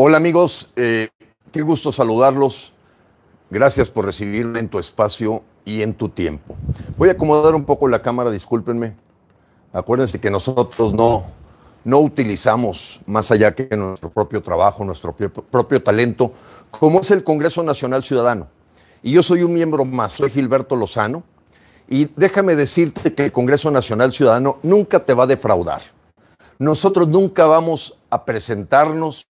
Hola amigos, eh, qué gusto saludarlos. Gracias por recibirme en tu espacio y en tu tiempo. Voy a acomodar un poco la cámara, discúlpenme. Acuérdense que nosotros no, no utilizamos, más allá que nuestro propio trabajo, nuestro propio talento, como es el Congreso Nacional Ciudadano. Y yo soy un miembro más, soy Gilberto Lozano. Y déjame decirte que el Congreso Nacional Ciudadano nunca te va a defraudar. Nosotros nunca vamos a presentarnos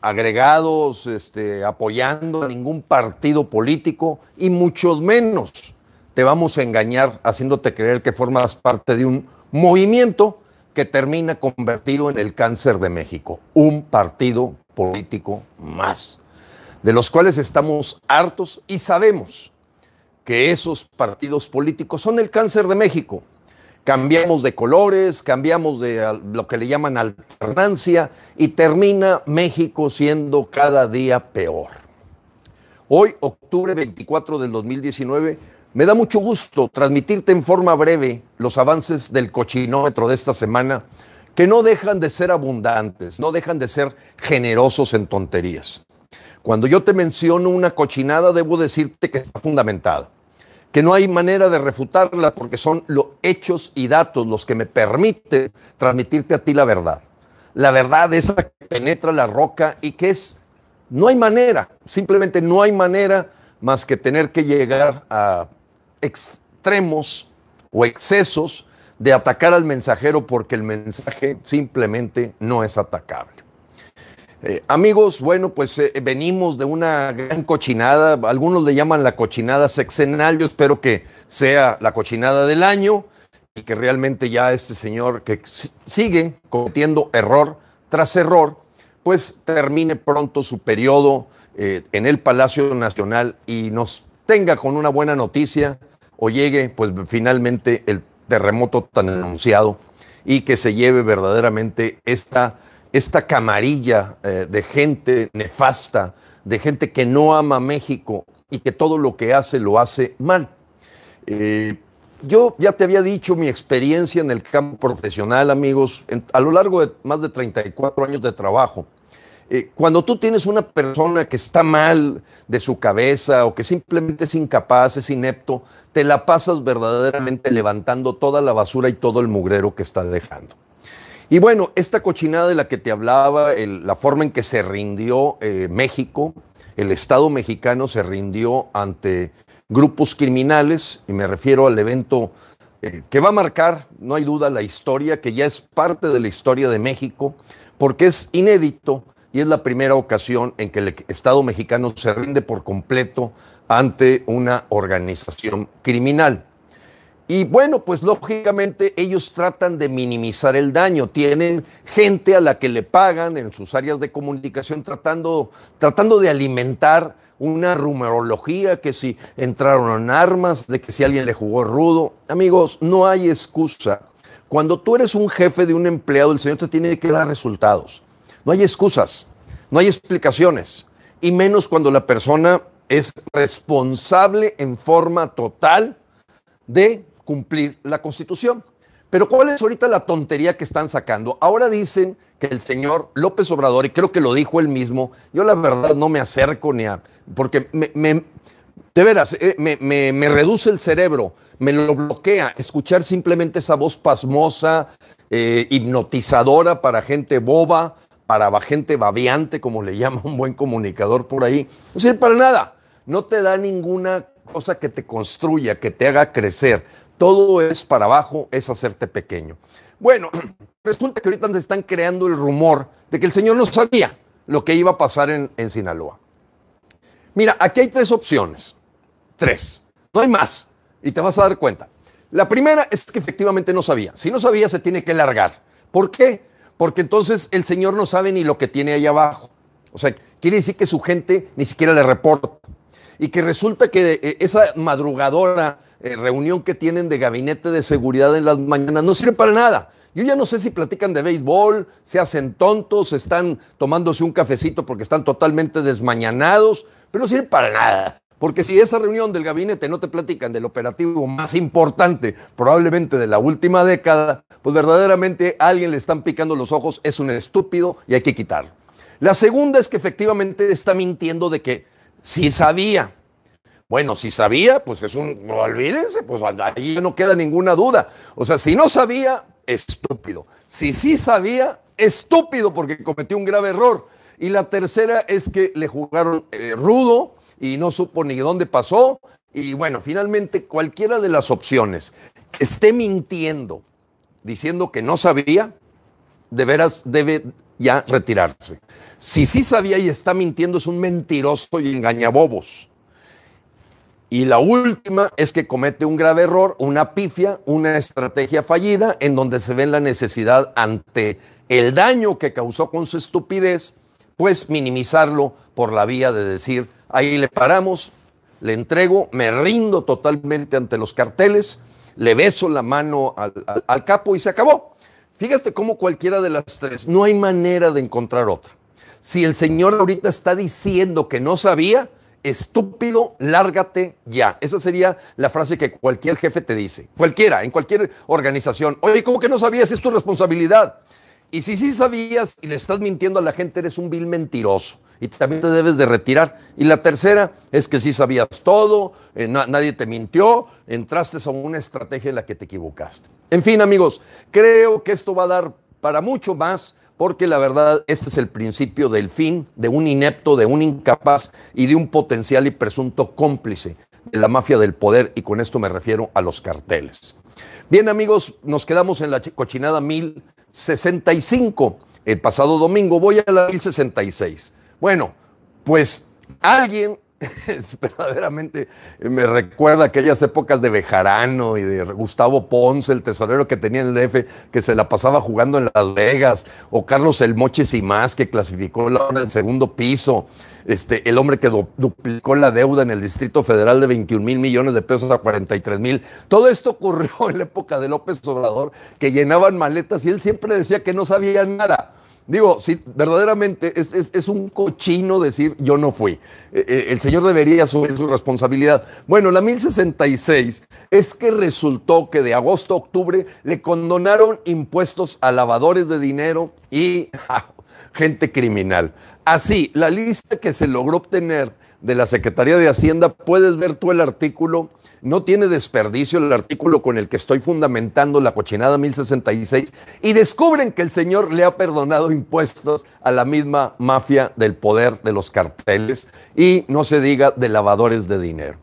agregados, este, apoyando a ningún partido político y mucho menos te vamos a engañar haciéndote creer que formas parte de un movimiento que termina convertido en el cáncer de México, un partido político más, de los cuales estamos hartos y sabemos que esos partidos políticos son el cáncer de México, cambiamos de colores, cambiamos de lo que le llaman alternancia y termina México siendo cada día peor. Hoy, octubre 24 del 2019, me da mucho gusto transmitirte en forma breve los avances del cochinómetro de esta semana, que no dejan de ser abundantes, no dejan de ser generosos en tonterías. Cuando yo te menciono una cochinada, debo decirte que está fundamentada que no hay manera de refutarla porque son los hechos y datos los que me permiten transmitirte a ti la verdad. La verdad es la que penetra la roca y que es, no hay manera, simplemente no hay manera más que tener que llegar a extremos o excesos de atacar al mensajero porque el mensaje simplemente no es atacable. Eh, amigos, bueno, pues eh, venimos de una gran cochinada, algunos le llaman la cochinada sexenal, yo espero que sea la cochinada del año y que realmente ya este señor que sigue cometiendo error tras error, pues termine pronto su periodo eh, en el Palacio Nacional y nos tenga con una buena noticia o llegue pues finalmente el terremoto tan anunciado y que se lleve verdaderamente esta esta camarilla eh, de gente nefasta, de gente que no ama México y que todo lo que hace lo hace mal. Eh, yo ya te había dicho mi experiencia en el campo profesional, amigos, a lo largo de más de 34 años de trabajo. Eh, cuando tú tienes una persona que está mal de su cabeza o que simplemente es incapaz, es inepto, te la pasas verdaderamente levantando toda la basura y todo el mugrero que está dejando. Y bueno, esta cochinada de la que te hablaba, la forma en que se rindió eh, México, el Estado mexicano se rindió ante grupos criminales, y me refiero al evento eh, que va a marcar, no hay duda, la historia, que ya es parte de la historia de México, porque es inédito y es la primera ocasión en que el Estado mexicano se rinde por completo ante una organización criminal. Y bueno, pues lógicamente ellos tratan de minimizar el daño. Tienen gente a la que le pagan en sus áreas de comunicación tratando, tratando de alimentar una rumorología que si entraron en armas, de que si alguien le jugó rudo. Amigos, no hay excusa. Cuando tú eres un jefe de un empleado, el señor te tiene que dar resultados. No hay excusas, no hay explicaciones. Y menos cuando la persona es responsable en forma total de cumplir la Constitución. Pero ¿cuál es ahorita la tontería que están sacando? Ahora dicen que el señor López Obrador, y creo que lo dijo él mismo, yo la verdad no me acerco ni a... porque me, me de veras, eh, me, me, reduce el cerebro, me lo bloquea. Escuchar simplemente esa voz pasmosa, eh, hipnotizadora para gente boba, para gente babeante, como le llama un buen comunicador por ahí. No sirve para nada. No te da ninguna cosa que te construya, que te haga crecer. Todo es para abajo, es hacerte pequeño. Bueno, resulta que ahorita se están creando el rumor de que el señor no sabía lo que iba a pasar en, en Sinaloa. Mira, aquí hay tres opciones. Tres. No hay más. Y te vas a dar cuenta. La primera es que efectivamente no sabía. Si no sabía, se tiene que largar. ¿Por qué? Porque entonces el señor no sabe ni lo que tiene ahí abajo. O sea, quiere decir que su gente ni siquiera le reporta. Y que resulta que eh, esa madrugadora eh, reunión que tienen de gabinete de seguridad en las mañanas no sirve para nada. Yo ya no sé si platican de béisbol, se hacen tontos, están tomándose un cafecito porque están totalmente desmañanados, pero no sirve para nada. Porque si esa reunión del gabinete no te platican del operativo más importante, probablemente de la última década, pues verdaderamente a alguien le están picando los ojos, es un estúpido y hay que quitarlo. La segunda es que efectivamente está mintiendo de que sí sabía. Bueno, si sabía, pues es un, olvídense, pues ahí no queda ninguna duda. O sea, si no sabía, estúpido. Si sí sabía, estúpido porque cometió un grave error. Y la tercera es que le jugaron eh, rudo y no supo ni dónde pasó. Y bueno, finalmente cualquiera de las opciones esté mintiendo, diciendo que no sabía, de veras debe ya retirarse. Si sí sabía y está mintiendo, es un mentiroso y engañabobos. Y la última es que comete un grave error, una pifia, una estrategia fallida en donde se ve la necesidad ante el daño que causó con su estupidez, pues minimizarlo por la vía de decir, ahí le paramos, le entrego, me rindo totalmente ante los carteles, le beso la mano al, capo y se acabó. Fíjate cómo cualquiera de las tres, no hay manera de encontrar otra. Si el señor ahorita está diciendo que no sabía, estúpido, lárgate ya. Esa sería la frase que cualquier jefe te dice, cualquiera, en cualquier organización. Oye, ¿cómo que no sabías? Es tu responsabilidad. Y si sí sabías y le estás mintiendo a la gente, eres un vil mentiroso. Y también te debes de retirar. Y la tercera es que sí sabías todo, eh, nadie te mintió, entraste a una estrategia en la que te equivocaste. En fin, amigos, creo que esto va a dar para mucho más porque la verdad este es el principio del fin de un inepto, de un incapaz y de un potencial y presunto cómplice de la mafia del poder y con esto me refiero a los carteles. Bien amigos, nos quedamos en la cochinada 1065 el pasado domingo, voy a la 1066. Bueno, pues alguien es, verdaderamente eh, me recuerda aquellas épocas de Bejarano y de Gustavo Ponce, el tesorero que tenía en el DF, que se la pasaba jugando en Las Vegas, o Carlos El y más, que clasificó el segundo piso, este, el hombre que duplicó la deuda en el Distrito Federal de 21 mil millones de pesos a 43 mil. Todo esto ocurrió en la época de López Obrador, que llenaban maletas y él siempre decía que no sabía nada. Digo, sí, verdaderamente es, un cochino decir yo no fui. Eh, eh, el señor debería asumir su responsabilidad. Bueno, la 1066 es que resultó que de agosto a octubre le condonaron impuestos a lavadores de dinero y gente criminal. Así, la lista que se logró obtener de la Secretaría de Hacienda, puedes ver tú el artículo. No tiene desperdicio el artículo con el que estoy fundamentando la cochinada 1066 y descubren que el señor le ha perdonado impuestos a la misma mafia del poder de los carteles y no se diga de lavadores de dinero.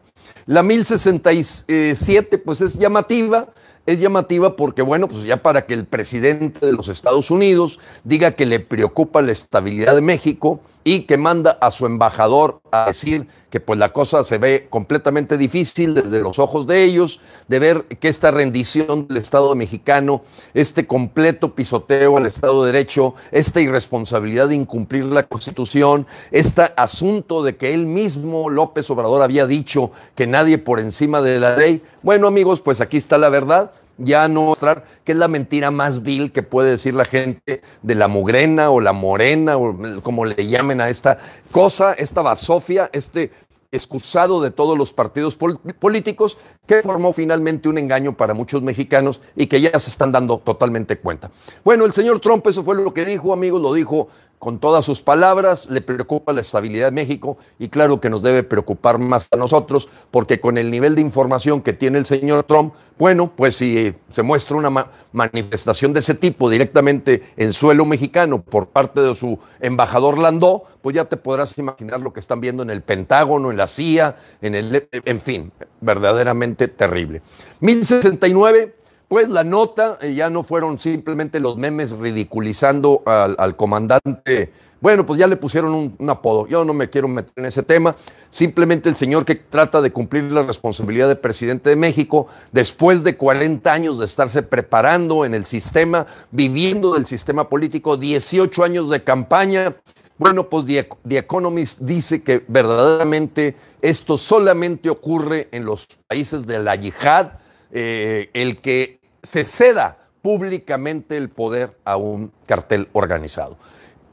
La 1067 pues es llamativa es llamativa porque, bueno, pues ya para que el presidente de los Estados Unidos diga que le preocupa la estabilidad de México y que manda a su embajador a decir que pues la cosa se ve completamente difícil desde los ojos de ellos, de ver que esta rendición del Estado mexicano, este completo pisoteo al Estado de Derecho, esta irresponsabilidad de incumplir la Constitución, este asunto de que él mismo, López Obrador, había dicho que nadie por encima de la ley. Bueno amigos, pues aquí está la verdad ya no mostrar que es la mentira más vil que puede decir la gente de la mugrena o la morena o como le llamen a esta cosa, esta basofia, este excusado de todos los partidos políticos que formó finalmente un engaño para muchos mexicanos y que ya se están dando totalmente cuenta. Bueno, el señor Trump eso fue lo que dijo, amigos, lo dijo con todas sus palabras, le preocupa la estabilidad de México y claro que nos debe preocupar más a nosotros, porque con el nivel de información que tiene el señor Trump, bueno, pues si eh, se muestra una manifestación de ese tipo directamente en suelo mexicano por parte de su embajador Landó, pues ya te podrás imaginar lo que están viendo en el Pentágono, en la CIA, en el en fin, verdaderamente terrible. 1069 pues la nota eh, ya no fueron simplemente los memes ridiculizando al, comandante. Bueno, pues ya le pusieron un, apodo. Yo no me quiero meter en ese tema. Simplemente el señor que trata de cumplir la responsabilidad de presidente de México, después de 40 años de estarse preparando en el sistema, viviendo del sistema político, 18 años de campaña. Bueno, pues The Economist dice que verdaderamente esto solamente ocurre en los países de la yihad eh, el que se ceda públicamente el poder a un cartel organizado.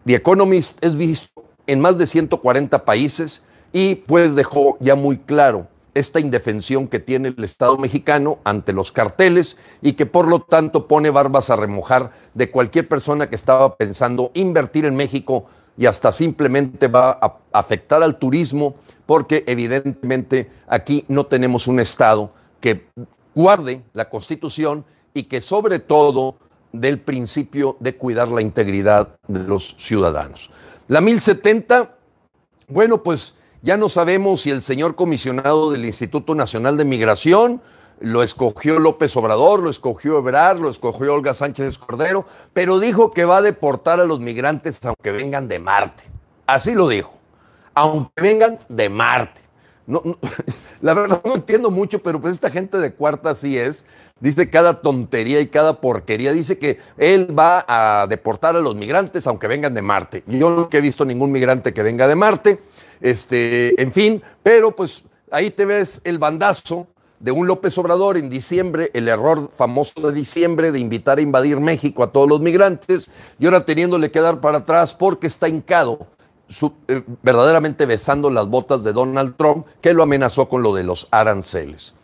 The Economist es visto en más de 140 países y pues dejó ya muy claro esta indefensión que tiene el Estado mexicano ante los carteles y que por lo tanto pone barbas a remojar de cualquier persona que estaba pensando invertir en México y hasta simplemente va a afectar al turismo porque evidentemente aquí no tenemos un Estado que guarde la Constitución y que sobre todo del principio de cuidar la integridad de los ciudadanos. La 1070, bueno, pues ya no sabemos si el señor comisionado del Instituto Nacional de Migración lo escogió López Obrador, lo escogió Ebrar, lo escogió Olga Sánchez Cordero, pero dijo que va a deportar a los migrantes aunque vengan de Marte. Así lo dijo, aunque vengan de Marte. No, la verdad no entiendo mucho, pero pues esta gente de cuarta sí es. Dice cada tontería y cada porquería. Dice que él va a deportar a los migrantes aunque vengan de Marte. Yo nunca he visto ningún migrante que venga de Marte. Este, en fin, pero pues ahí te ves el bandazo de un López Obrador en diciembre, el error famoso de diciembre de invitar a invadir México a todos los migrantes y ahora teniéndole que dar para atrás porque está hincado eh, verdaderamente besando las botas de Donald Trump, que lo amenazó con lo de los aranceles.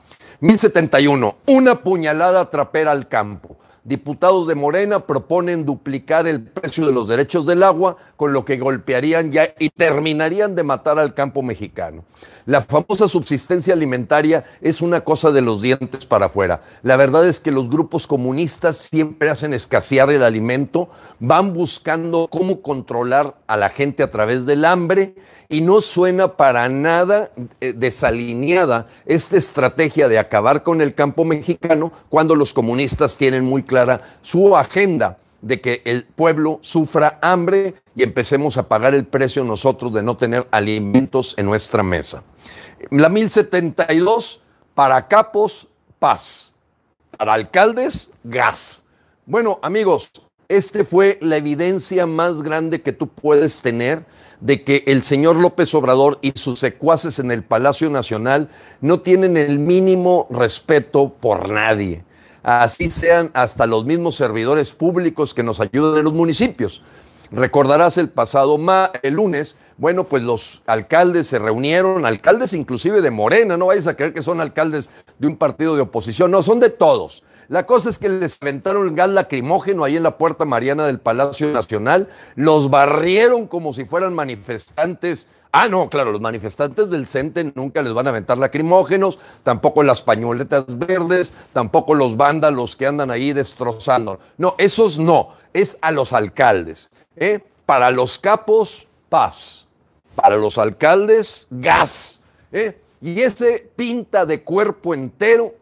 1071, una puñalada trapera al campo. Diputados de Morena proponen duplicar el precio de los derechos del agua, con lo que golpearían ya y terminarían de matar al campo mexicano. La famosa subsistencia alimentaria es una cosa de los dientes para afuera. La verdad es que los grupos comunistas siempre hacen escasear el alimento, van buscando cómo controlar a la gente a través del hambre y no suena para nada eh, desalineada esta estrategia de acabar con el campo mexicano cuando los comunistas tienen muy clara su agenda de que el pueblo sufra hambre y empecemos a pagar el precio nosotros de no tener alimentos en nuestra mesa. La 1072, para capos, paz. Para alcaldes, gas. Bueno, amigos, este fue la evidencia más grande que tú puedes tener de que el señor López Obrador y sus secuaces en el Palacio Nacional no tienen el mínimo respeto por nadie así sean hasta los mismos servidores públicos que nos ayudan en los municipios. Recordarás el pasado el lunes, bueno, pues los alcaldes se reunieron, alcaldes inclusive de Morena, no vayas a creer que son alcaldes de un partido de oposición, no, son de todos. La cosa es que les aventaron el gas lacrimógeno ahí en la puerta mariana del Palacio Nacional, los barrieron como si fueran manifestantes Ah, no, claro, los manifestantes del CENTE nunca les van a aventar lacrimógenos, tampoco las pañoletas verdes, tampoco los vándalos que andan ahí destrozando. No, esos no, es a los alcaldes. ¿eh? Para los capos, paz. Para los alcaldes, gas. ¿eh? Y ese pinta de cuerpo entero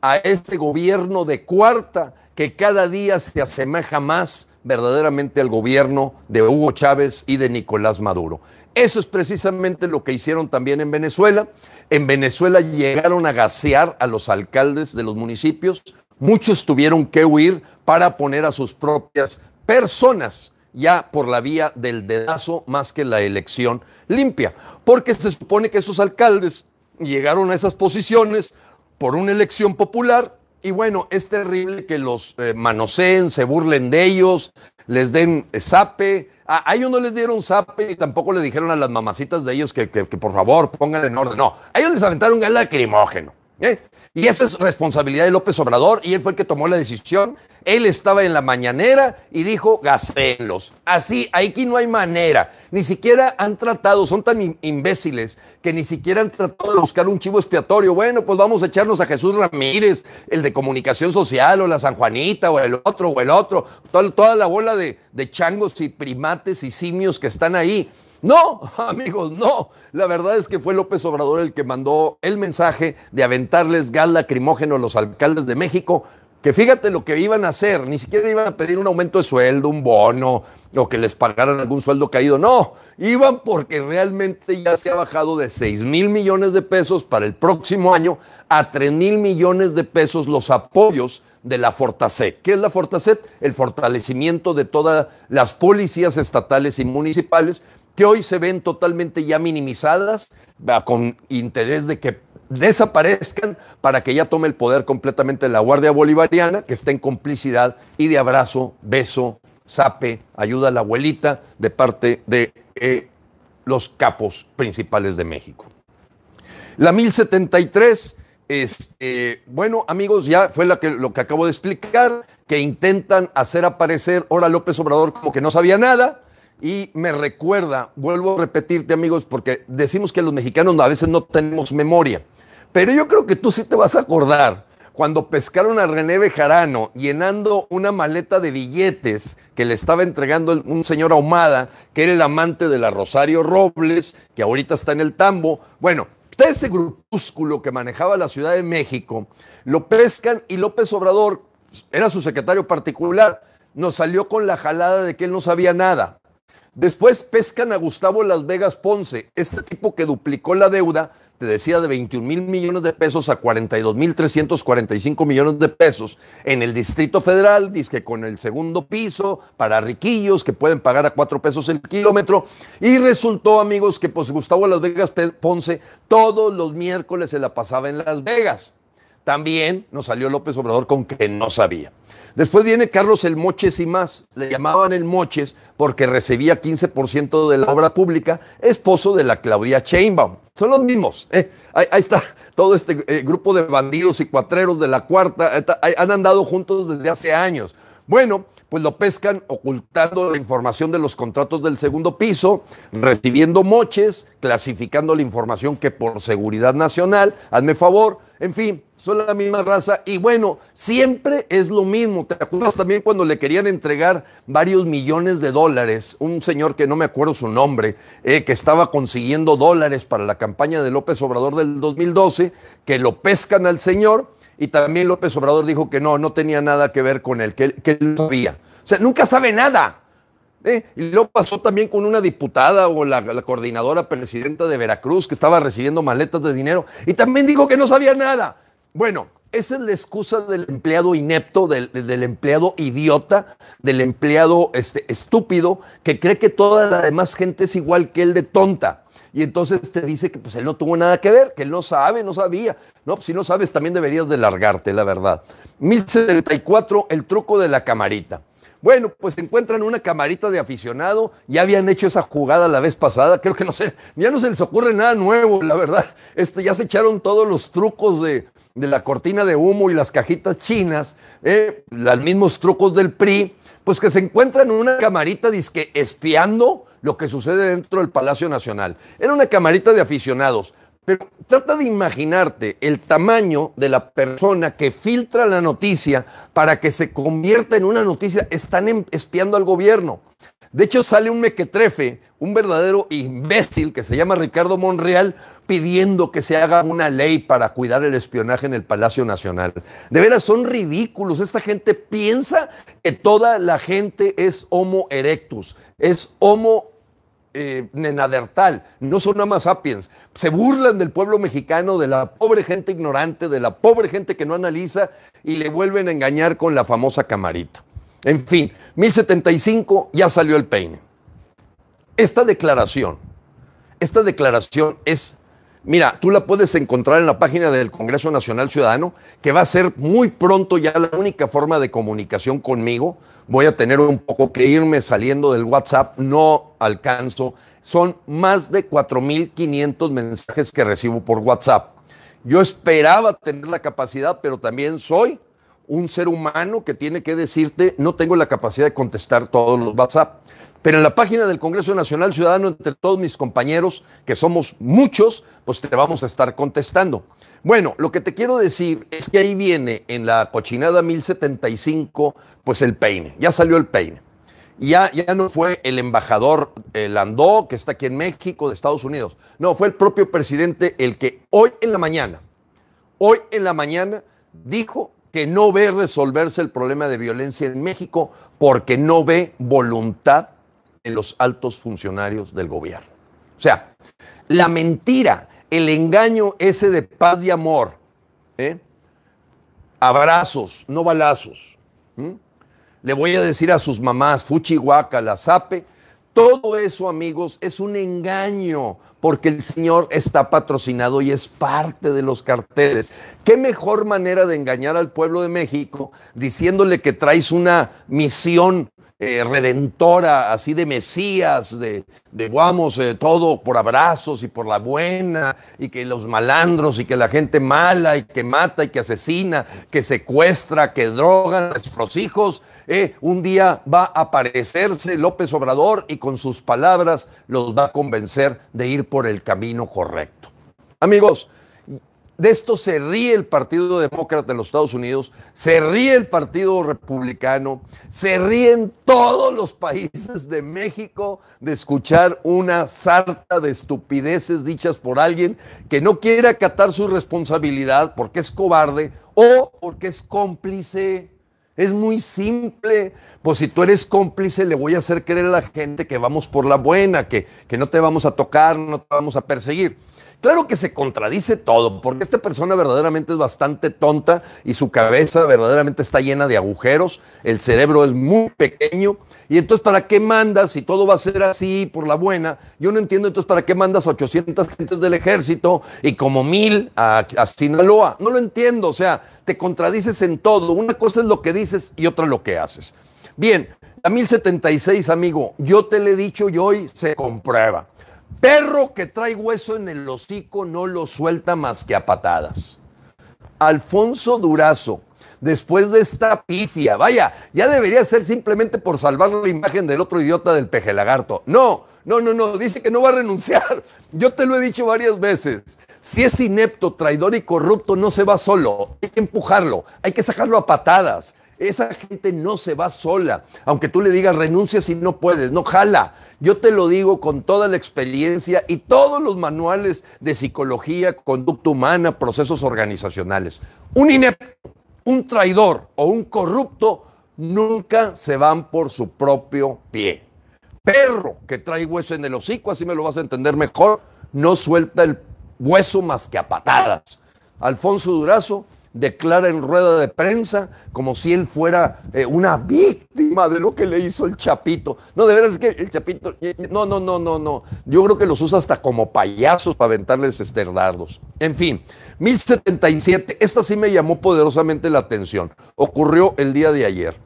a ese gobierno de cuarta que cada día se asemeja más verdaderamente al gobierno de Hugo Chávez y de Nicolás Maduro. Eso es precisamente lo que hicieron también en Venezuela. En Venezuela llegaron a gasear a los alcaldes de los municipios. Muchos tuvieron que huir para poner a sus propias personas ya por la vía del dedazo más que la elección limpia. Porque se supone que esos alcaldes llegaron a esas posiciones por una elección popular y bueno, es terrible que los eh, manoseen, se burlen de ellos, les den sape. Eh, a ellos no les dieron sape y tampoco le dijeron a las mamacitas de ellos que, que, por favor pongan en orden. No, a ellos les aventaron el lacrimógeno. ¿Eh? Y esa es responsabilidad de López Obrador y él fue el que tomó la decisión. Él estaba en la mañanera y dijo, gastenlos. Así, aquí no hay manera. Ni siquiera han tratado, son tan imbéciles que ni siquiera han tratado de buscar un chivo expiatorio. Bueno, pues vamos a echarnos a Jesús Ramírez, el de comunicación social o la San Juanita o el otro o el otro. Toda, la bola de, de changos y primates y simios que están ahí. No, amigos, no. La verdad es que fue López Obrador el que mandó el mensaje de aventarles gas lacrimógeno a los alcaldes de México, que fíjate lo que iban a hacer, ni siquiera iban a pedir un aumento de sueldo, un bono o que les pagaran algún sueldo caído, no, iban porque realmente ya se ha bajado de 6 mil millones de pesos para el próximo año a 3 mil millones de pesos los apoyos de la Fortaset. ¿Qué es la Fortaset? El fortalecimiento de todas las policías estatales y municipales que hoy se ven totalmente ya minimizadas, con interés de que desaparezcan para que ya tome el poder completamente la Guardia Bolivariana, que está en complicidad y de abrazo, beso, sape, ayuda a la abuelita de parte de eh, los capos principales de México. La 1073, es, este, bueno amigos, ya fue lo que, lo que acabo de explicar, que intentan hacer aparecer ahora López Obrador como que no sabía nada, y me recuerda, vuelvo a repetirte amigos, porque decimos que los mexicanos a veces no tenemos memoria, pero yo creo que tú sí te vas a acordar cuando pescaron a René Bejarano llenando una maleta de billetes que le estaba entregando un señor ahumada, que era el amante de la Rosario Robles, que ahorita está en el tambo. Bueno, ese grupúsculo que manejaba la Ciudad de México, lo pescan y López Obrador, era su secretario particular, nos salió con la jalada de que él no sabía nada. Después pescan a Gustavo Las Vegas Ponce, este tipo que duplicó la deuda, te decía, de 21 mil millones de pesos a 42 mil 345 millones de pesos en el Distrito Federal, dice que con el segundo piso para riquillos que pueden pagar a 4 pesos el kilómetro. Y resultó, amigos, que pues, Gustavo Las Vegas Ponce todos los miércoles se la pasaba en Las Vegas. También nos salió López Obrador con que no sabía. Después viene Carlos el Moches y más. Le llamaban el Moches porque recibía 15% de la obra pública, esposo de la Claudia Chainbaum. Son los mismos. ¿eh? Ahí, está todo este eh, grupo de bandidos y cuatreros de la cuarta. Eh, han andado juntos desde hace años. Bueno, pues lo pescan ocultando la información de los contratos del segundo piso, recibiendo moches, clasificando la información que por seguridad nacional, hazme favor, en fin, son la misma raza y bueno, siempre es lo mismo. ¿Te acuerdas también cuando le querían entregar varios millones de dólares? Un señor que no me acuerdo su nombre, eh, que estaba consiguiendo dólares para la campaña de López Obrador del 2012, que lo pescan al señor y también López Obrador dijo que no, no tenía nada que ver con él, que, él, no sabía. O sea, nunca sabe nada. ¿Eh? Y lo pasó también con una diputada o la, coordinadora presidenta de Veracruz que estaba recibiendo maletas de dinero y también dijo que no sabía nada. Bueno, esa es la excusa del empleado inepto, del, empleado idiota, del empleado este, estúpido, que cree que toda la demás gente es igual que él de tonta y entonces te dice que pues él no tuvo nada que ver, que él no sabe, no sabía. No, pues si no sabes también deberías de largarte, la verdad. 1074, el truco de la camarita. Bueno, pues encuentran una camarita de aficionado, ya habían hecho esa jugada la vez pasada, creo que no sé, ya no se les ocurre nada nuevo, la verdad. Este, ya se echaron todos los trucos de, la cortina de humo y las cajitas chinas, eh, los mismos trucos del PRI, pues que se encuentran una camarita que espiando lo que sucede dentro del Palacio Nacional. Era una camarita de aficionados, pero trata de imaginarte el tamaño de la persona que filtra la noticia para que se convierta en una noticia. Están em-, espiando al gobierno. De hecho, sale un mequetrefe, un verdadero imbécil que se llama Ricardo Monreal, pidiendo que se haga una ley para cuidar el espionaje en el Palacio Nacional. De veras, son ridículos. Esta gente piensa que toda la gente es Homo erectus, es Homo eh, nenadertal, no son más sapiens. Se burlan del pueblo mexicano, de la pobre gente ignorante, de la pobre gente que no analiza y le vuelven a engañar con la famosa camarita. En fin, 1075 ya salió el peine. Esta declaración, esta declaración es Mira, tú la puedes encontrar en la página del Congreso Nacional Ciudadano, que va a ser muy pronto ya la única forma de comunicación conmigo. Voy a tener un poco que irme saliendo del WhatsApp, no alcanzo. Son más de 4.500 mensajes que recibo por WhatsApp. Yo esperaba tener la capacidad, pero también soy un ser humano que tiene que decirte, no tengo la capacidad de contestar todos los WhatsApp. Pero en la página del Congreso Nacional Ciudadano, entre todos mis compañeros, que somos muchos, pues te vamos a estar contestando. Bueno, lo que te quiero decir es que ahí viene en la cochinada 1075, pues el peine. Ya salió el peine. Ya, ya no fue el embajador eh, Landó, que está aquí en México, de Estados Unidos. No, fue el propio presidente el que hoy en la mañana, hoy en la mañana, dijo que no ve resolverse el problema de violencia en México porque no ve voluntad en los altos funcionarios del gobierno. O sea, la mentira, el engaño ese de paz y amor, ¿eh? abrazos, no balazos. Le voy a decir a sus mamás, Fuchihuaca, la Zape, todo eso, amigos, es un engaño, porque el señor está patrocinado y es parte de los carteles. ¿Qué mejor manera de engañar al pueblo de México diciéndole que traes una misión eh, redentora, así de Mesías, de, de vamos, eh, todo por abrazos y por la buena, y que los malandros y que la gente mala y que mata y que asesina, que secuestra, que droga a nuestros hijos, eh, un día va a aparecerse López Obrador y con sus palabras los va a convencer de ir por el camino correcto. Amigos, de esto se ríe el Partido Demócrata de los Estados Unidos, se ríe el Partido Republicano, se ríen todos los países de México de escuchar una sarta de estupideces dichas por alguien que no quiere acatar su responsabilidad porque es cobarde o porque es cómplice. Es muy simple. Pues si tú eres cómplice, le voy a hacer creer a la gente que vamos por la buena, que, que no te vamos a tocar, no te vamos a perseguir. Claro que se contradice todo, porque esta persona verdaderamente es bastante tonta y su cabeza verdaderamente está llena de agujeros, el cerebro es muy pequeño, y entonces ¿para qué mandas si todo va a ser así por la buena? Yo no entiendo entonces ¿para qué mandas a 800 gentes del ejército y como mil a, Sinaloa? No lo entiendo, o sea, te contradices en todo, una cosa es lo que dices y otra lo que haces. Bien, a 1076, amigo, yo te le he dicho y hoy se comprueba. Perro que trae hueso en el hocico no lo suelta más que a patadas. Alfonso Durazo, después de esta pifia, vaya, ya debería ser simplemente por salvar la imagen del otro idiota del peje lagarto. No, no, no, no, dice que no va a renunciar. Yo te lo he dicho varias veces. Si es inepto, traidor y corrupto, no se va solo. Hay que empujarlo, hay que sacarlo a patadas. Esa gente no se va sola. Aunque tú le digas renuncia si no puedes, no jala. Yo te lo digo con toda la experiencia y todos los manuales de psicología, conducta humana, procesos organizacionales. Un inepto, un traidor o un corrupto nunca se van por su propio pie. Perro que trae hueso en el hocico, así me lo vas a entender mejor, no suelta el hueso más que a patadas. Alfonso Durazo declara en rueda de prensa como si él fuera eh, una víctima de lo que le hizo el Chapito. No, de verdad es que el Chapito, no, no, no, no, no. Yo creo que los usa hasta como payasos para aventarles esterdardos. En fin, 1077, esta sí me llamó poderosamente la atención. Ocurrió el día de ayer.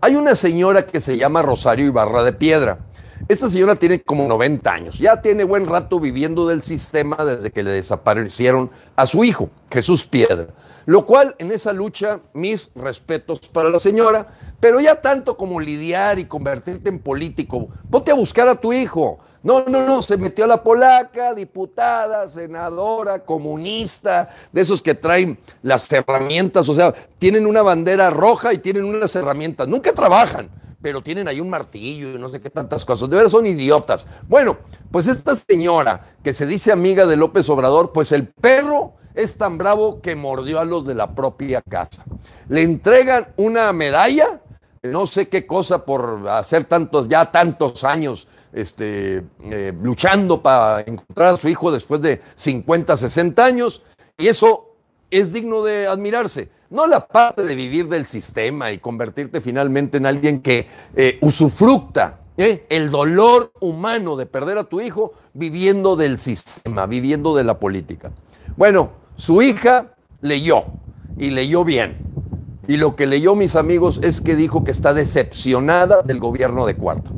Hay una señora que se llama Rosario Ibarra de Piedra. Esta señora tiene como 90 años, ya tiene buen rato viviendo del sistema desde que le desaparecieron a su hijo, Jesús Piedra. Lo cual en esa lucha, mis respetos para la señora, pero ya tanto como lidiar y convertirte en político, ponte a buscar a tu hijo. No, no, no, se metió a la polaca, diputada, senadora, comunista, de esos que traen las herramientas, o sea, tienen una bandera roja y tienen unas herramientas, nunca trabajan pero tienen ahí un martillo y no sé qué tantas cosas. De verdad son idiotas. Bueno, pues esta señora que se dice amiga de López Obrador, pues el perro es tan bravo que mordió a los de la propia casa. Le entregan una medalla, no sé qué cosa por hacer tantos, ya tantos años este, eh, luchando para encontrar a su hijo después de 50, 60 años, y eso es digno de admirarse no la parte de vivir del sistema y convertirte finalmente en alguien que eh, usufructa ¿eh? el dolor humano de perder a tu hijo viviendo del sistema, viviendo de la política. Bueno, su hija leyó y leyó bien. Y lo que leyó mis amigos es que dijo que está decepcionada del gobierno de Cuarto.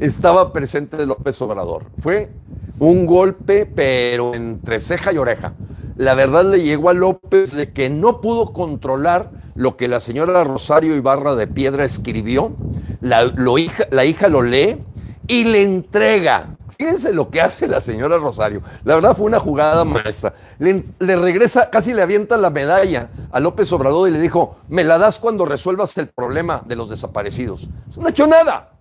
Estaba presente López Obrador. Fue un golpe, pero entre ceja y oreja la verdad le llegó a López de que no pudo controlar lo que la señora Rosario Ibarra de Piedra escribió, la, lo hija, la hija lo lee y le entrega. Fíjense lo que hace la señora Rosario. La verdad fue una jugada maestra. Le, regresa, casi le avienta la medalla a López Obrador y le dijo, me la das cuando resuelvas el problema de los desaparecidos. No ha hecho nada.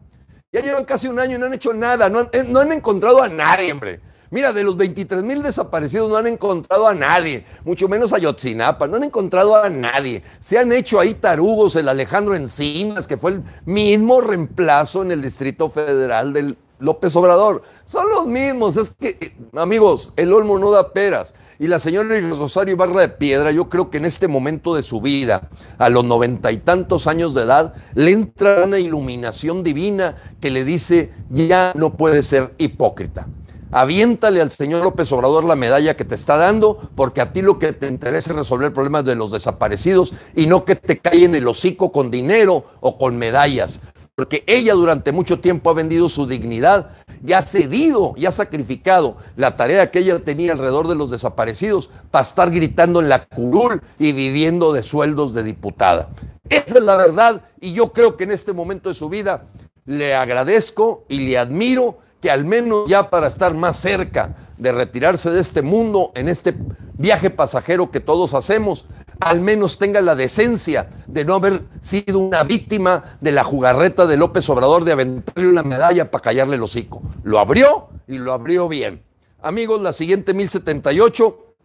Ya llevan casi un año y no han hecho nada. No eh, no han encontrado a nadie, hombre. Mira, de los 23 mil desaparecidos no han encontrado a nadie, mucho menos a Yotzinapa, no han encontrado a nadie. Se han hecho ahí tarugos, el Alejandro Encinas, que fue el mismo reemplazo en el Distrito Federal del López Obrador. Son los mismos, es que, amigos, el Olmo no da peras. Y la señora Rosario Barra de Piedra, yo creo que en este momento de su vida, a los noventa y tantos años de edad, le entra una iluminación divina que le dice, ya no puede ser hipócrita aviéntale al señor López Obrador la medalla que te está dando, porque a ti lo que te interesa es resolver problemas de los desaparecidos y no que te en el hocico con dinero o con medallas. Porque ella durante mucho tiempo ha vendido su dignidad y ha cedido y ha sacrificado la tarea que ella tenía alrededor de los desaparecidos para estar gritando en la curul y viviendo de sueldos de diputada. Esa es la verdad y yo creo que en este momento de su vida le agradezco y le admiro que al menos ya para estar más cerca de retirarse de este mundo, en este viaje pasajero que todos hacemos, al menos tenga la decencia de no haber sido una víctima de la jugarreta de López Obrador de aventarle una medalla para callarle el hocico. Lo abrió y lo abrió bien. Amigos, la siguiente 1078.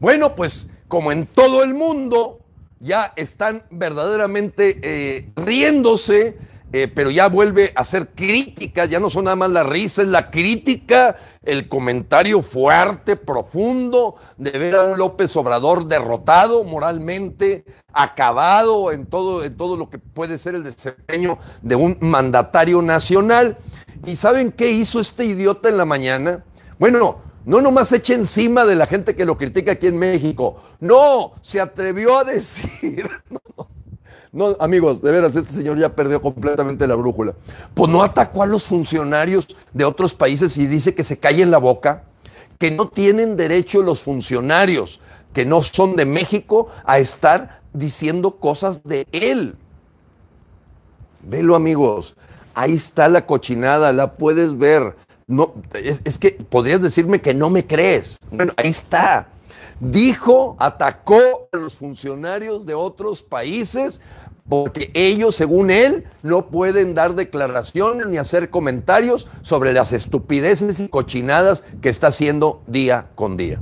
Bueno, pues como en todo el mundo, ya están verdaderamente eh, riéndose eh, pero ya vuelve a ser crítica ya no son nada más las risa, es la crítica, el comentario fuerte, profundo, de ver a López Obrador derrotado moralmente, acabado en todo, en todo lo que puede ser el desempeño de un mandatario nacional. ¿Y saben qué hizo este idiota en la mañana? Bueno, no nomás echa encima de la gente que lo critica aquí en México. No, se atrevió a decir. no, no, amigos, de veras, este señor ya perdió completamente la brújula. Pues no atacó a los funcionarios de otros países y dice que se callen la boca, que no tienen derecho los funcionarios que no son de México a estar diciendo cosas de él. Velo, amigos. Ahí está la cochinada, la puedes ver. No, es, es que podrías decirme que no me crees. Bueno, ahí está dijo, atacó a los funcionarios de otros países porque ellos, según él, no pueden dar declaraciones ni hacer comentarios sobre las estupideces y cochinadas que está haciendo día con día.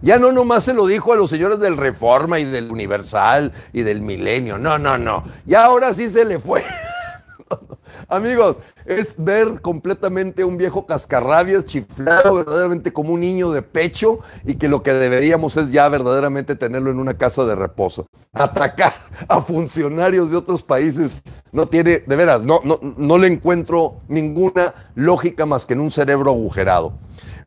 Ya no nomás se lo dijo a los señores del Reforma y del Universal y del Milenio. No, no, no. Ya ahora sí se le fue Amigos, es ver completamente un viejo cascarrabias chiflado, verdaderamente como un niño de pecho, y que lo que deberíamos es ya verdaderamente tenerlo en una casa de reposo. Atacar a funcionarios de otros países no tiene, de veras, no, no, no le encuentro ninguna lógica más que en un cerebro agujerado.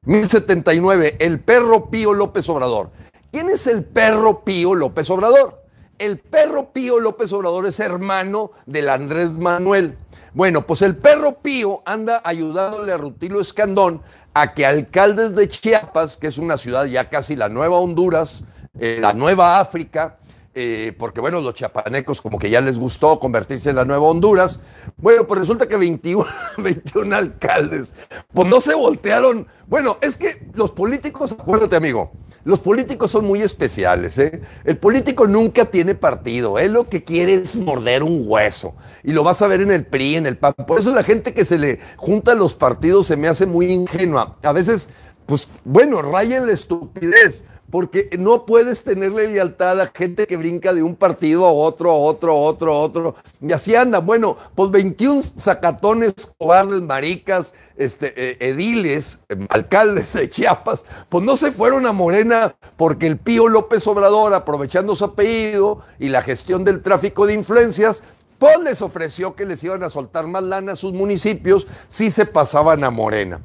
1079, el perro Pío López Obrador. ¿Quién es el perro Pío López Obrador? el perro Pío López Obrador es hermano del Andrés Manuel. Bueno, pues el perro Pío anda ayudándole a Rutilo Escandón a que alcaldes de Chiapas, que es una ciudad ya casi la nueva Honduras, eh, la nueva África, eh, porque bueno, los chiapanecos como que ya les gustó convertirse en la nueva Honduras. Bueno, pues resulta que 21, 21 alcaldes, pues no se voltearon. Bueno, es que los políticos, acuérdate amigo, los políticos son muy especiales. ¿eh? El político nunca tiene partido. Él lo que quiere es morder un hueso. Y lo vas a ver en el PRI, en el PAN. Por eso la gente que se le junta a los partidos se me hace muy ingenua. A veces, pues bueno, rayen la estupidez porque no puedes tenerle lealtad a gente que brinca de un partido a otro, a otro, a otro, a otro. Y así anda. Bueno, pues 21 sacatones, cobardes, maricas, este, e, ediles, alcaldes de Chiapas, pues no se fueron a Morena porque el Pío López Obrador, aprovechando su apellido y la gestión del tráfico de influencias, pues les ofreció que les iban a soltar más lana a sus municipios si se pasaban a Morena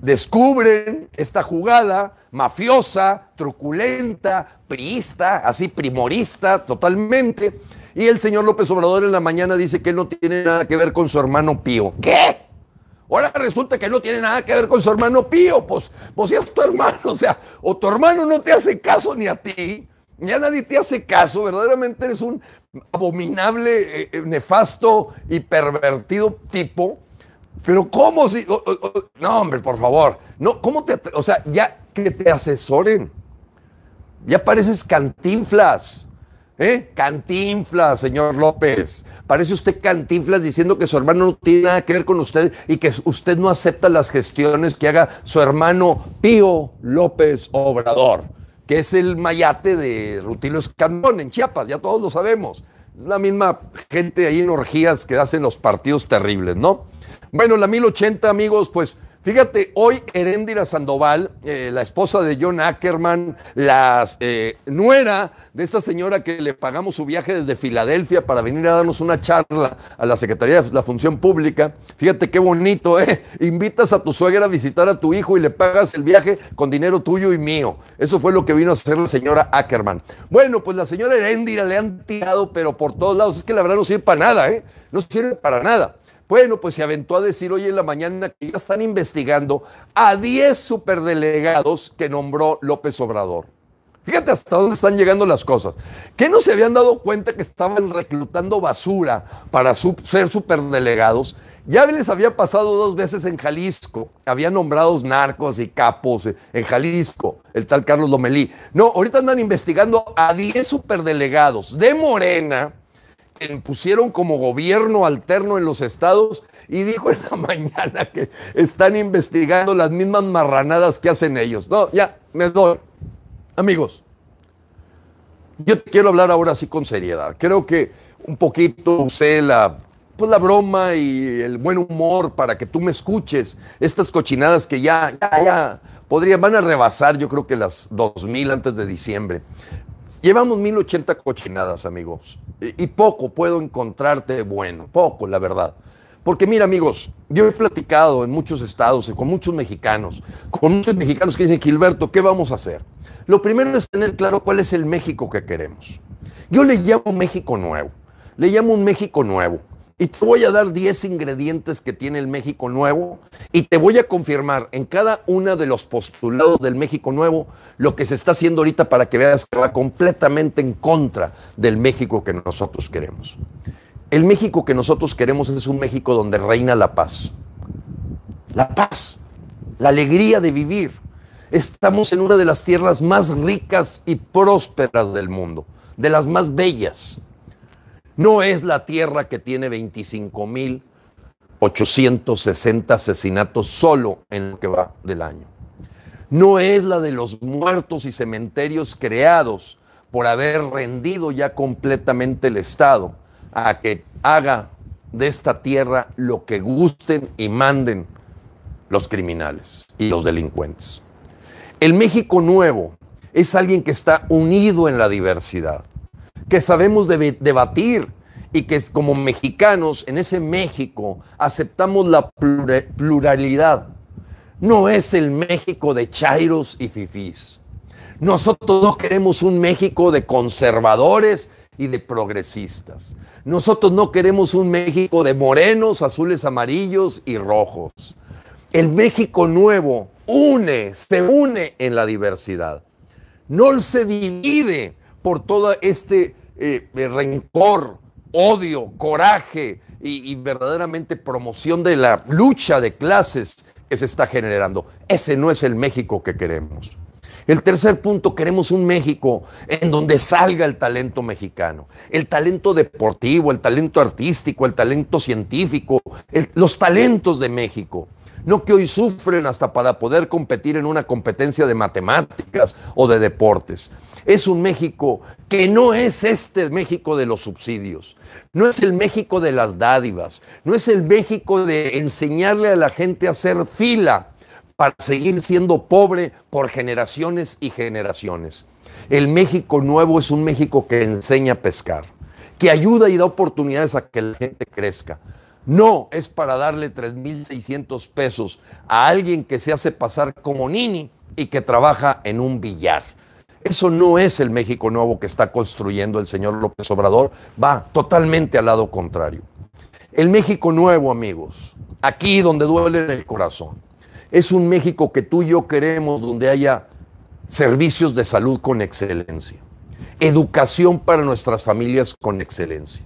descubren esta jugada mafiosa, truculenta, priista, así primorista totalmente. Y el señor López Obrador en la mañana dice que no tiene nada que ver con su hermano Pío. ¿Qué? Ahora resulta que no tiene nada que ver con su hermano Pío. Pues, pues si es tu hermano, o sea, o tu hermano no te hace caso ni a ti, ni a nadie te hace caso, verdaderamente eres un abominable, eh, eh, nefasto y pervertido tipo pero ¿cómo si...? no, hombre, por favor. No, ¿cómo te... O sea, ya que te asesoren. Ya pareces cantinflas. ¿Eh? Cantinflas, señor López. Parece usted cantinflas diciendo que su hermano no tiene nada que ver con usted y que usted no acepta las gestiones que haga su hermano Pío López Obrador, que es el mayate de Rutilio Escandón en Chiapas, ya todos lo sabemos. Es la misma gente ahí en orgías que hacen los partidos terribles, ¿no? Bueno, la 1080, amigos, pues Fíjate, hoy Heréndira Sandoval, eh, la esposa de John Ackerman, la eh, nuera de esta señora que le pagamos su viaje desde Filadelfia para venir a darnos una charla a la Secretaría de la Función Pública. Fíjate qué bonito, ¿eh? Invitas a tu suegra a visitar a tu hijo y le pagas el viaje con dinero tuyo y mío. Eso fue lo que vino a hacer la señora Ackerman. Bueno, pues la señora Heréndira le han tirado, pero por todos lados. Es que la verdad no sirve para nada, ¿eh? No sirve para nada. Bueno, pues se aventó a decir hoy en la mañana que ya están investigando a 10 superdelegados que nombró López Obrador. Fíjate hasta dónde están llegando las cosas. ¿Qué no se habían dado cuenta que estaban reclutando basura para ser superdelegados? Ya les había pasado dos veces en Jalisco. Habían nombrados narcos y capos en Jalisco, el tal Carlos Lomelí. No, ahorita andan investigando a 10 superdelegados de Morena pusieron como gobierno alterno en los estados y dijo en la mañana que están investigando las mismas marranadas que hacen ellos. No, ya, me doy. Amigos, yo quiero hablar ahora sí con seriedad. Creo que un poquito usé la, pues la broma y el buen humor para que tú me escuches. Estas cochinadas que ya, ya, ya podrían, van a rebasar yo creo que las 2000 antes de diciembre. Llevamos 1080 cochinadas, amigos. Y, poco puedo encontrarte bueno, poco, la verdad. Porque mira, amigos, yo he platicado en muchos estados, y con muchos mexicanos, con muchos mexicanos que dicen, Gilberto, ¿qué vamos a hacer? Lo primero es tener claro cuál es el México que queremos. Yo le llamo México nuevo, le llamo un México nuevo y te voy a dar 10 ingredientes que tiene el México Nuevo y te voy a confirmar en cada uno de los postulados del México Nuevo lo que se está haciendo ahorita para que veas que va completamente en contra del México que nosotros queremos. El México que nosotros queremos es un México donde reina la paz. La paz, la alegría de vivir. Estamos en una de las tierras más ricas y prósperas del mundo, de las más bellas. No es la tierra que tiene 25.860 asesinatos solo en lo que va del año. No es la de los muertos y cementerios creados por haber rendido ya completamente el Estado a que haga de esta tierra lo que gusten y manden los criminales y los delincuentes. El México nuevo es alguien que está unido en la diversidad, que sabemos debatir y que como mexicanos en ese México aceptamos la pluralidad. No es el México de Chairos y Fifís. Nosotros no queremos un México de conservadores y de progresistas. Nosotros no queremos un México de morenos, azules, amarillos y rojos. El México nuevo une, se une en la diversidad. No se divide por todo este eh, eh, rencor, odio, coraje y, verdaderamente promoción de la lucha de clases que se está generando. Ese no es el México que queremos. El tercer punto, queremos un México en donde salga el talento mexicano, el talento deportivo, el talento artístico, el talento científico, los talentos de México no que hoy sufren hasta para poder competir en una competencia de matemáticas o de deportes. Es un México que no es este México de los subsidios, no es el México de las dádivas, no es el México de enseñarle a la gente a hacer fila para seguir siendo pobre por generaciones y generaciones. El México nuevo es un México que enseña a pescar, que ayuda y da oportunidades a que la gente crezca, no, es para darle 3.600 pesos a alguien que se hace pasar como nini y que trabaja en un billar. Eso no es el México nuevo que está construyendo el señor López Obrador, va totalmente al lado contrario. El México nuevo, amigos, aquí donde duele el corazón, es un México que tú y yo queremos, donde haya servicios de salud con excelencia, educación para nuestras familias con excelencia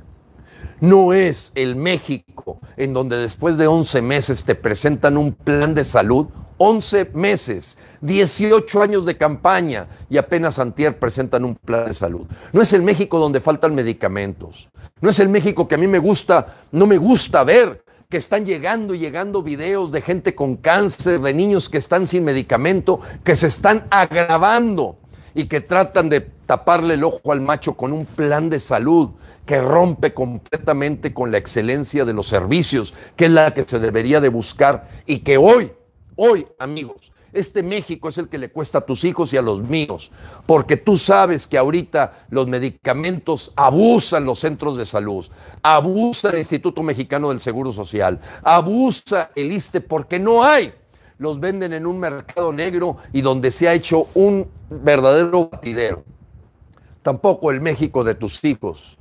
no es el México en donde después de 11 meses te presentan un plan de salud, 11 meses, 18 años de campaña y apenas antier presentan un plan de salud. No es el México donde faltan medicamentos. No es el México que a mí me gusta, no me gusta ver que están llegando y llegando videos de gente con cáncer, de niños que están sin medicamento, que se están agravando y que tratan de taparle el ojo al macho con un plan de salud que rompe completamente con la excelencia de los servicios, que es la que se debería de buscar y que hoy, hoy amigos, este México es el que le cuesta a tus hijos y a los míos, porque tú sabes que ahorita los medicamentos abusan los centros de salud, abusa el Instituto Mexicano del Seguro Social, abusa el ISTE, porque no hay los venden en un mercado negro y donde se ha hecho un verdadero batidero. Tampoco el México de tus hijos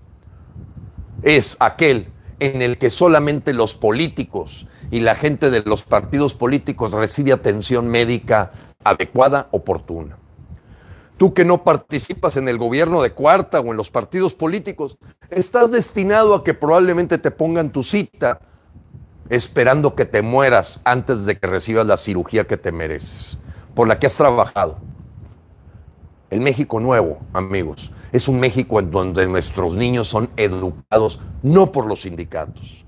es aquel en el que solamente los políticos y la gente de los partidos políticos recibe atención médica adecuada, oportuna. Tú que no participas en el gobierno de cuarta o en los partidos políticos, estás destinado a que probablemente te pongan tu cita esperando que te mueras antes de que recibas la cirugía que te mereces, por la que has trabajado. El México nuevo, amigos, es un México en donde nuestros niños son educados no por los sindicatos.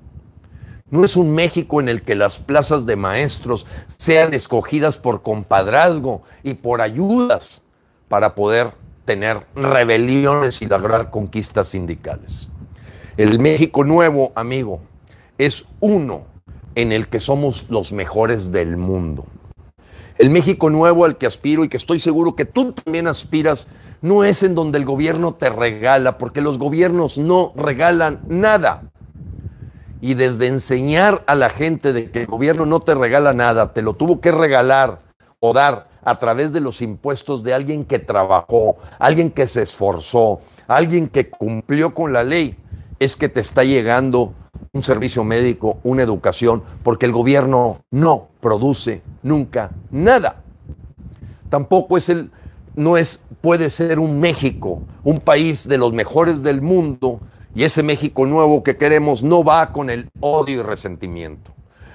No es un México en el que las plazas de maestros sean escogidas por compadrazgo y por ayudas para poder tener rebeliones y lograr conquistas sindicales. El México nuevo, amigo, es uno en el que somos los mejores del mundo. El México nuevo al que aspiro y que estoy seguro que tú también aspiras, no es en donde el gobierno te regala, porque los gobiernos no regalan nada. Y desde enseñar a la gente de que el gobierno no te regala nada, te lo tuvo que regalar o dar a través de los impuestos de alguien que trabajó, alguien que se esforzó, alguien que cumplió con la ley, es que te está llegando un servicio médico, una educación, porque el gobierno no produce nunca nada. Tampoco es el, no es, puede ser un México, un país de los mejores del mundo, y ese México nuevo que queremos no va con el odio y resentimiento,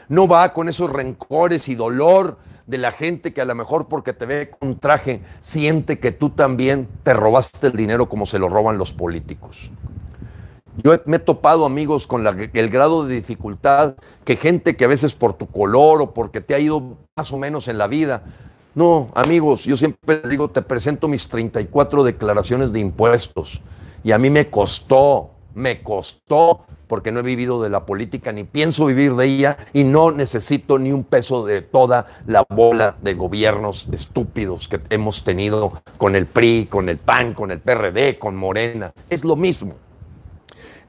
no va con esos rencores y dolor de la gente que a lo mejor porque te ve con traje siente que tú también te robaste el dinero como se lo roban los políticos. Yo me he topado, amigos, con la, el grado de dificultad que gente que a veces por tu color o porque te ha ido más o menos en la vida. No, amigos, yo siempre digo, te presento mis 34 declaraciones de impuestos. Y a mí me costó, me costó, porque no he vivido de la política, ni pienso vivir de ella, y no necesito ni un peso de toda la bola de gobiernos estúpidos que hemos tenido con el PRI, con el PAN, con el PRD, con Morena. Es lo mismo.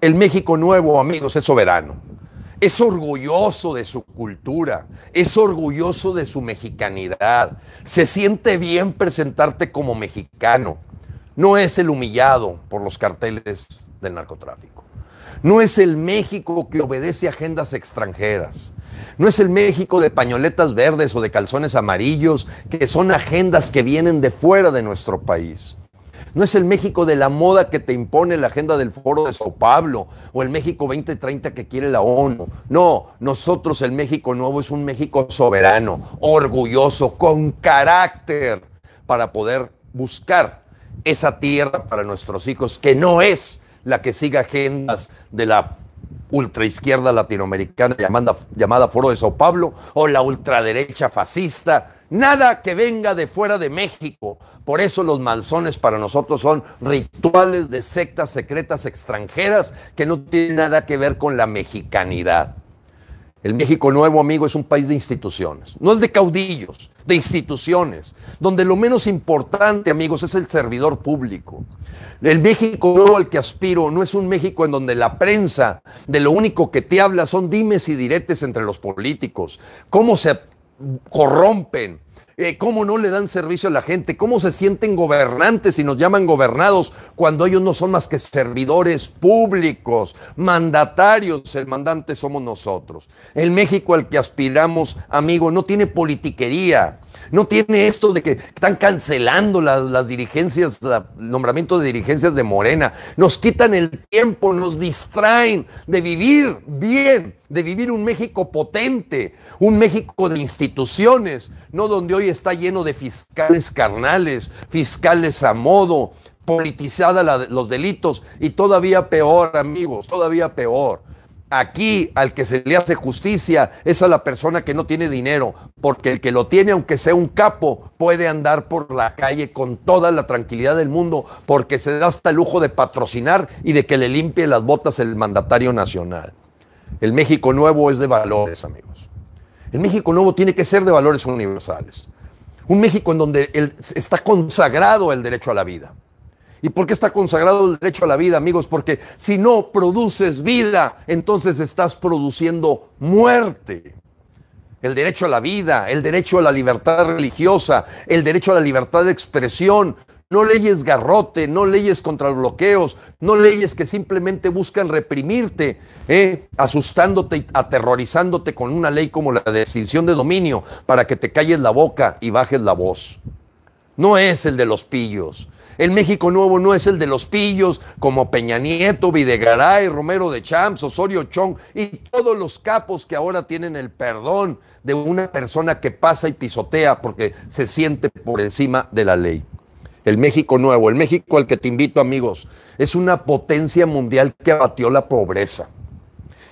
El México nuevo, amigos, es soberano. Es orgulloso de su cultura, es orgulloso de su mexicanidad. Se siente bien presentarte como mexicano. No es el humillado por los carteles del narcotráfico. No es el México que obedece agendas extranjeras. No es el México de pañoletas verdes o de calzones amarillos, que son agendas que vienen de fuera de nuestro país. No es el México de la moda que te impone la agenda del Foro de Sao Pablo o el México 2030 que quiere la ONU. No, nosotros el México nuevo es un México soberano, orgulloso, con carácter para poder buscar esa tierra para nuestros hijos que no es la que siga agendas de la ultraizquierda latinoamericana llamada, llamada Foro de Sao Paulo o la ultraderecha fascista. Nada que venga de fuera de México. Por eso los manzones para nosotros son rituales de sectas secretas extranjeras que no tienen nada que ver con la mexicanidad. El México Nuevo, amigo, es un país de instituciones. No es de caudillos, de instituciones. Donde lo menos importante, amigos, es el servidor público. El México Nuevo al que aspiro no es un México en donde la prensa de lo único que te habla son dimes y diretes entre los políticos. Cómo se corrompen, eh, cómo no le dan servicio a la gente, cómo se sienten gobernantes y nos llaman gobernados cuando ellos no son más que servidores públicos, mandatarios, el mandante somos nosotros. El México al que aspiramos, amigo, no tiene politiquería, no tiene esto de que están cancelando las, dirigencias, el nombramiento de dirigencias de Morena. Nos quitan el tiempo, nos distraen de vivir bien, de vivir un México potente, un México de instituciones, no donde hoy está lleno de fiscales carnales, fiscales a modo, politizada los delitos y todavía peor, amigos, todavía peor. Aquí al que se le hace justicia es a la persona que no tiene dinero, porque el que lo tiene, aunque sea un capo, puede andar por la calle con toda la tranquilidad del mundo, porque se da hasta el lujo de patrocinar y de que le limpie las botas el mandatario nacional. El México nuevo es de valores, amigos. El México nuevo tiene que ser de valores universales. Un México en donde está consagrado el derecho a la vida. ¿Y por qué está consagrado el derecho a la vida, amigos? Porque si no produces vida, entonces estás produciendo muerte. El derecho a la vida, el derecho a la libertad religiosa, el derecho a la libertad de expresión. No leyes garrote, no leyes contra bloqueos, no leyes que simplemente buscan reprimirte, ¿eh? asustándote y aterrorizándote con una ley como la de extinción de dominio para que te calles la boca y bajes la voz. No es el de los pillos el México nuevo no es el de los pillos como Peña Nieto, Videgaray, Romero de Champs, Osorio Chong y todos los capos que ahora tienen el perdón de una persona que pasa y pisotea porque se siente por encima de la ley. El México nuevo, el México al que te invito amigos, es una potencia mundial que abatió la pobreza.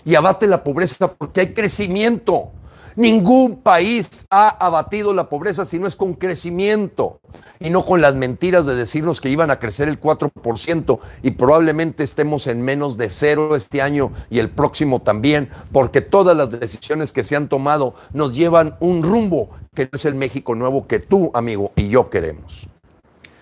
Y abate la pobreza porque hay crecimiento Ningún país ha abatido la pobreza si no es con crecimiento y no con las mentiras de decirnos que iban a crecer el 4% y probablemente estemos en menos de cero este año y el próximo también, porque todas las decisiones que se han tomado nos llevan un rumbo que no es el México nuevo que tú, amigo, y yo queremos.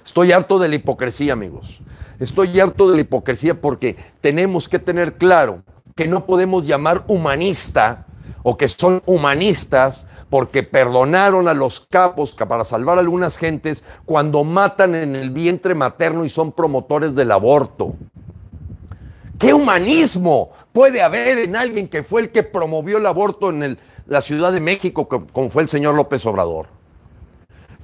Estoy harto de la hipocresía, amigos. Estoy harto de la hipocresía porque tenemos que tener claro que no podemos llamar humanista o que son humanistas porque perdonaron a los capos para salvar a algunas gentes cuando matan en el vientre materno y son promotores del aborto. ¿Qué humanismo puede haber en alguien que fue el que promovió el aborto en la Ciudad de México, como fue el señor López Obrador?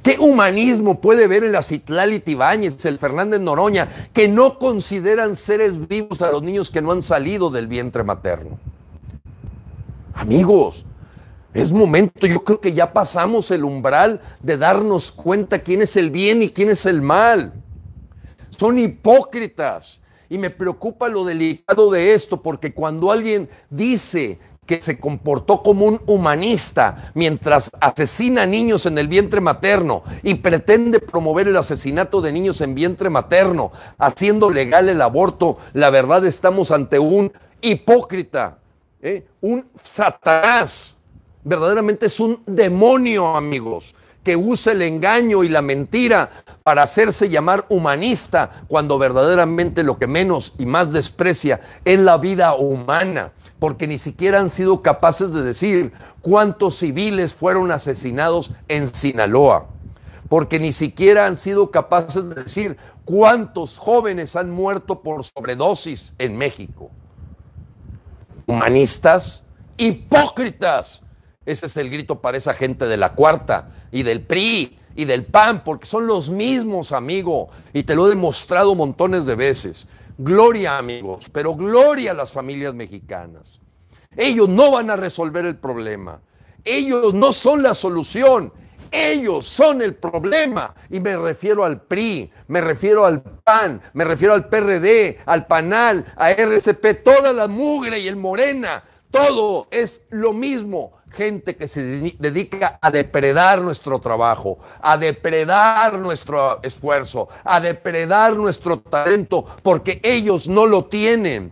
¿Qué humanismo puede haber en la Citlali Tibáñez, el Fernández Noroña, que no consideran seres vivos a los niños que no han salido del vientre materno? Amigos, es momento, yo creo que ya pasamos el umbral de darnos cuenta quién es el bien y quién es el mal. Son hipócritas. Y me preocupa lo delicado de esto, porque cuando alguien dice que se comportó como un humanista mientras asesina niños en el vientre materno y pretende promover el asesinato de niños en vientre materno, haciendo legal el aborto, la verdad estamos ante un hipócrita. ¿eh? un Satanás. Verdaderamente es un demonio, amigos, que usa el engaño y la mentira para hacerse llamar humanista, cuando verdaderamente lo que menos y más desprecia es la vida humana, porque ni siquiera han sido capaces de decir cuántos civiles fueron asesinados en Sinaloa, porque ni siquiera han sido capaces de decir cuántos jóvenes han muerto por sobredosis en México humanistas, hipócritas. Ese es el grito para esa gente de la cuarta y del PRI y del PAN, porque son los mismos, amigo, y te lo he demostrado montones de veces. Gloria, amigos, pero gloria a las familias mexicanas. Ellos no van a resolver el problema. Ellos no son la solución. Ellos son el problema. Y me refiero al PRI, me refiero al PAN, me refiero al PRD, al PANAL, a RSP, toda la mugre y el morena. Todo es lo mismo. Gente que se dedica a depredar nuestro trabajo, a depredar nuestro esfuerzo, a depredar nuestro talento, porque ellos no lo tienen.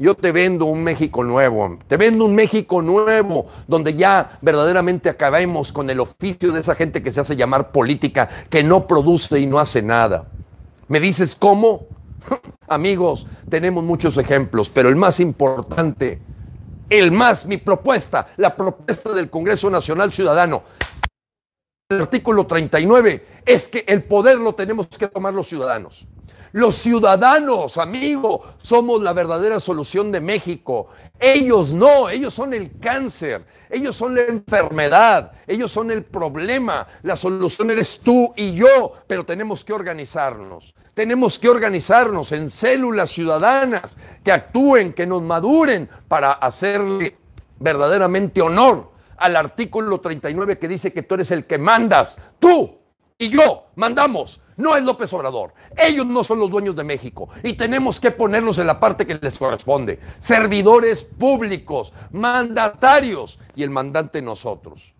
Yo te vendo un México nuevo, te vendo un México nuevo, donde ya verdaderamente acabemos con el oficio de esa gente que se hace llamar política, que no produce y no hace nada. ¿Me dices cómo? Amigos, tenemos muchos ejemplos, pero el más importante, el más, mi propuesta, la propuesta del Congreso Nacional Ciudadano, el artículo 39, es que el poder lo tenemos que tomar los ciudadanos. Los ciudadanos, amigo, somos la verdadera solución de México. Ellos no, ellos son el cáncer, ellos son la enfermedad, ellos son el problema. La solución eres tú y yo, pero tenemos que organizarnos. Tenemos que organizarnos en células ciudadanas que actúen, que nos maduren para hacerle verdaderamente honor al artículo 39 que dice que tú eres el que mandas, tú y yo mandamos no es López Obrador. Ellos no son los dueños de México y tenemos que ponerlos en la parte que les corresponde. Servidores públicos, mandatarios y el mandante nosotros.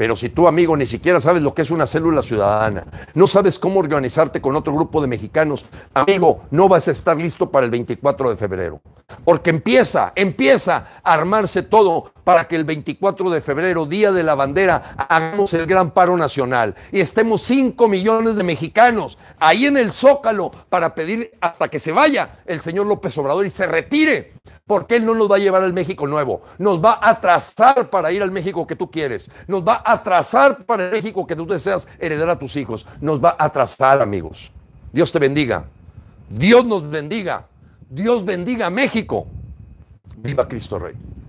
Pero si tú, amigo, ni siquiera sabes lo que es una célula ciudadana, no sabes cómo organizarte con otro grupo de mexicanos, amigo, no vas a estar listo para el 24 de febrero. Porque empieza, empieza a armarse todo para que el 24 de febrero, Día de la Bandera, hagamos el gran paro nacional y estemos 5 millones de mexicanos ahí en el Zócalo para pedir hasta que se vaya el señor López Obrador y se retire porque Él no nos va a llevar al México nuevo. Nos va a atrasar para ir al México que tú quieres. Nos va a atrasar para el México que tú deseas heredar a tus hijos. Nos va a atrasar, amigos. Dios te bendiga. Dios nos bendiga. Dios bendiga a México. Viva Cristo Rey.